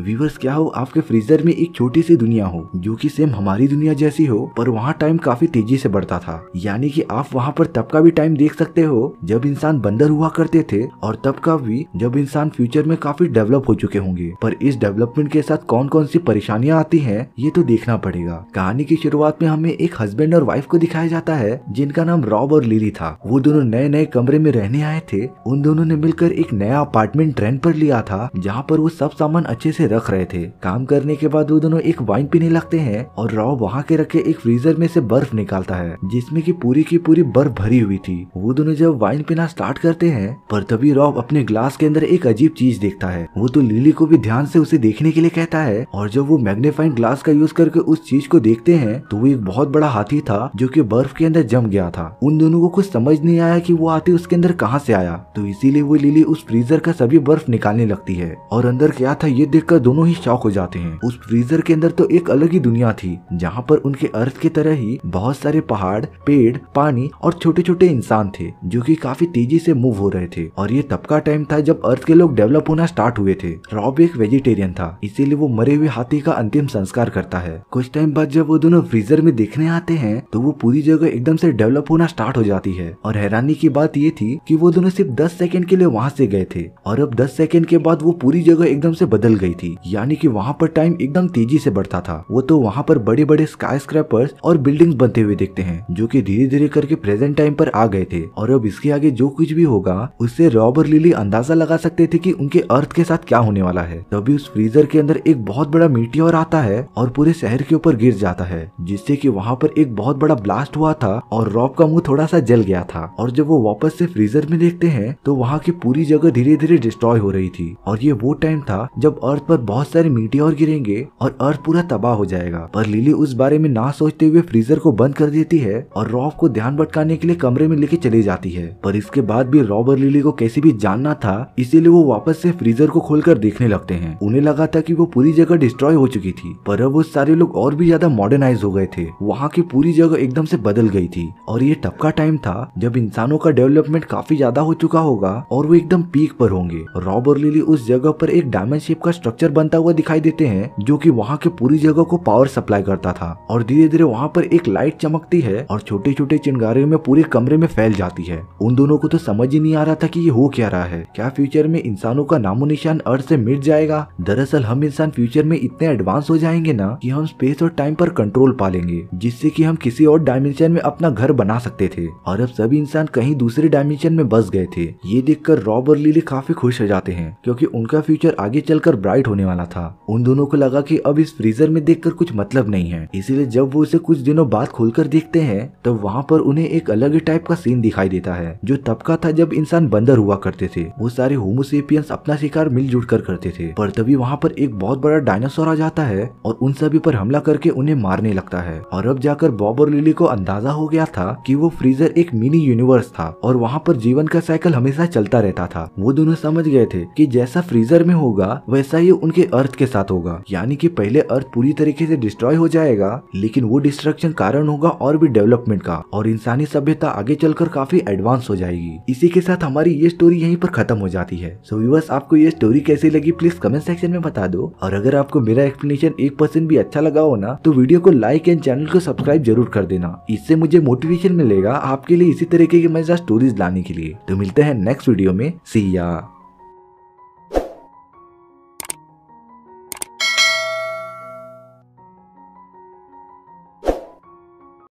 viewers क्या हो आपके फ्रीजर में एक छोटी सी दुनिया हो जो कि सेम हमारी दुनिया जैसी हो पर वहाँ टाइम काफी तेजी से बढ़ता था यानी कि आप वहाँ पर तब का भी टाइम देख सकते हो जब इंसान बंदर हुआ करते थे और तब का भी जब इंसान फ्यूचर में काफी डेवलप हो चुके होंगे पर इस डेवलपमेंट के साथ कौन कौन सी परेशानियाँ आती है ये तो देखना पड़ेगा कहानी की शुरुआत में हमें एक हस्बैंड और वाइफ को दिखाया जाता है जिनका नाम रॉब और लिली था वो दोनों नए नए कमरे में रहने आए थे उन दोनों ने मिलकर एक नया अपार्टमेंट रेंट पर लिया था जहाँ पर वो सब सामान अच्छे से रख रहे थे काम करने के बाद वो दोनों एक वाइन पीने लगते हैं और राव वहाँ के रखे एक फ्रीजर में से बर्फ निकालता है जिसमें की पूरी की पूरी बर्फ भरी हुई थी वो दोनों जब वाइन पीना स्टार्ट करते हैं पर तभी रॉब अपने ग्लास के अंदर एक अजीब चीज देखता है वो तो लिली को भी ध्यान से उसे देखने के लिए कहता है और जब वो मैग्नीफाइंग ग्लास का यूज करके उस चीज को देखते हैं तो वो एक बहुत बड़ा हाथी था जो की बर्फ के अंदर जम गया था उन दोनों को कुछ समझ नहीं आया की वो हाथी उसके अंदर कहाँ से आया तो इसीलिए वो लिली उस फ्रीजर का सभी बर्फ निकालने लगती है और अंदर क्या था ये देखकर तरह दोनों ही शौक हो जाते हैं उस फ्रीजर के अंदर तो एक अलग ही दुनिया थी जहाँ पर उनके अर्थ की तरह ही बहुत सारे पहाड़ पेड़ पानी और छोटे छोटे इंसान थे जो की काफी तेजी से मूव हो रहे थे और ये तब का टाइम था जब अर्थ के लोग डेवलप होना स्टार्ट हुए थे रॉब एक वेजिटेरियन था इसीलिए वो मरे हुए हाथी का अंतिम संस्कार करता है कुछ टाइम बाद जब वो दोनों फ्रीजर में देखने आते हैं तो वो पूरी जगह एकदम से डेवलप होना स्टार्ट हो जाती है और हैरानी की बात ये थी कि वो दोनों सिर्फ दस सेकेंड के लिए वहाँ से गए थे और अब दस सेकंड के बाद वो पूरी जगह एकदम से बदल गई थी यानी कि वहाँ पर टाइम एकदम तेजी से बढ़ता था वो तो वहाँ पर बड़े बड़े स्काई स्क्रैपर्स और बिल्डिंग बनते हुए देखते हैं जो कि धीरे धीरे करके प्रेजेंट टाइम पर आ गए थे और अब इसके आगे जो कुछ भी होगा उससे रॉबर लिली अंदाजा लगा सकते थे की उनके अर्थ के साथ क्या होने वाला है तभी उस फ्रीजर के अंदर एक बहुत बड़ा मीटियोर आता है और पूरे शहर के ऊपर गिर जाता है जिससे की वहाँ पर एक बहुत बड़ा ब्लास्ट हुआ था और रॉब का मुंह थोड़ा सा जल गया था और जब वो वापस से फ्रीजर में देखते हैं तो वहाँ की पूरी जगह धीरे धीरे डिस्ट्रॉय हो रही थी और ये वो टाइम था जब अर्थ पर बहुत सारे और गिरेंगे और अर्थ पूरा तबाह हो जाएगा पर लिली उस बारे में ना सोचते हुए फ्रीजर को बंद कर देती है और रॉब को ध्यान भटकाने के लिए कमरे में लेके चली जाती है पर इसके बाद भी रॉब और लिली को कैसे भी जानना था इसीलिए वो वापस से फ्रीजर को खोलकर देखने लगते हैं उन्हें लगा था कि वो पूरी जगह डिस्ट्रॉय हो चुकी थी पर अब वो सारे लोग और भी ज्यादा मॉडर्नाइज हो गए थे वहाँ की पूरी जगह एकदम से बदल गई थी और ये टप का टाइम था जब इंसानों का डेवलपमेंट काफी ज्यादा हो चुका होगा और वो एकदम पीक पर होंगे रॉब और लिली उस जगह पर एक डायमंड शेप का स्ट्रक्चर स्ट्रक्चर बनता हुआ दिखाई देते हैं जो की वहाँ के पूरी जगह को पावर सप्लाई करता था और धीरे धीरे वहाँ पर एक लाइट चमकती है और छोटे छोटे चिंगारे में पूरे कमरे में फैल जाती है उन दोनों को तो समझ ही नहीं आ रहा था की ये हो क्या रहा है क्या फ्यूचर में इंसानों का नामो निशान अर्थ से मिट जाएगा दरअसल हम इंसान फ्यूचर में इतने एडवांस हो जाएंगे ना कि हम स्पेस और टाइम पर कंट्रोल पा लेंगे जिससे कि हम किसी और डायमेंशन में अपना घर बना सकते थे और अब सभी इंसान कहीं दूसरे डायमेंशन में बस गए थे ये देखकर रॉब और लिली काफी खुश हो जाते हैं क्योंकि उनका फ्यूचर आगे चलकर ब्राइट स्टार्ट होने वाला था उन दोनों को लगा कि अब इस फ्रीजर में देखकर कुछ मतलब नहीं है इसीलिए जब वो इसे कुछ दिनों बाद खोलकर देखते हैं तब तो वहाँ पर उन्हें एक अलग ही टाइप का सीन दिखाई देता है जो तब का था जब इंसान बंदर हुआ करते थे वो सारे होमोसेपियंस अपना शिकार मिलजुल कर करते थे पर तभी वहाँ पर एक बहुत बड़ा डायनासोर आ जाता है और उन सभी पर हमला करके उन्हें मारने लगता है और अब जाकर बॉब और लिली को अंदाजा हो गया था की वो फ्रीजर एक मिनी यूनिवर्स था और वहाँ पर जीवन का साइकिल हमेशा चलता रहता था वो दोनों समझ गए थे कि जैसा फ्रीजर में होगा वैसा ही उनके अर्थ के साथ होगा यानी कि पहले अर्थ पूरी तरीके से डिस्ट्रॉय हो जाएगा लेकिन वो डिस्ट्रक्शन कारण होगा और भी डेवलपमेंट का और इंसानी सभ्यता आगे चलकर काफी एडवांस हो जाएगी इसी के साथ हमारी ये स्टोरी यहीं पर खत्म हो जाती है सो so, आपको ये स्टोरी कैसी लगी प्लीज कमेंट सेक्शन में बता दो और अगर आपको मेरा एक्सप्लेनेशन एक परसेंट भी अच्छा लगा हो ना तो वीडियो को लाइक एंड चैनल को सब्सक्राइब जरूर कर देना इससे मुझे मोटिवेशन मिलेगा आपके लिए इसी तरीके की मजेदार स्टोरीज लाने के लिए तो मिलते हैं नेक्स्ट वीडियो में सिया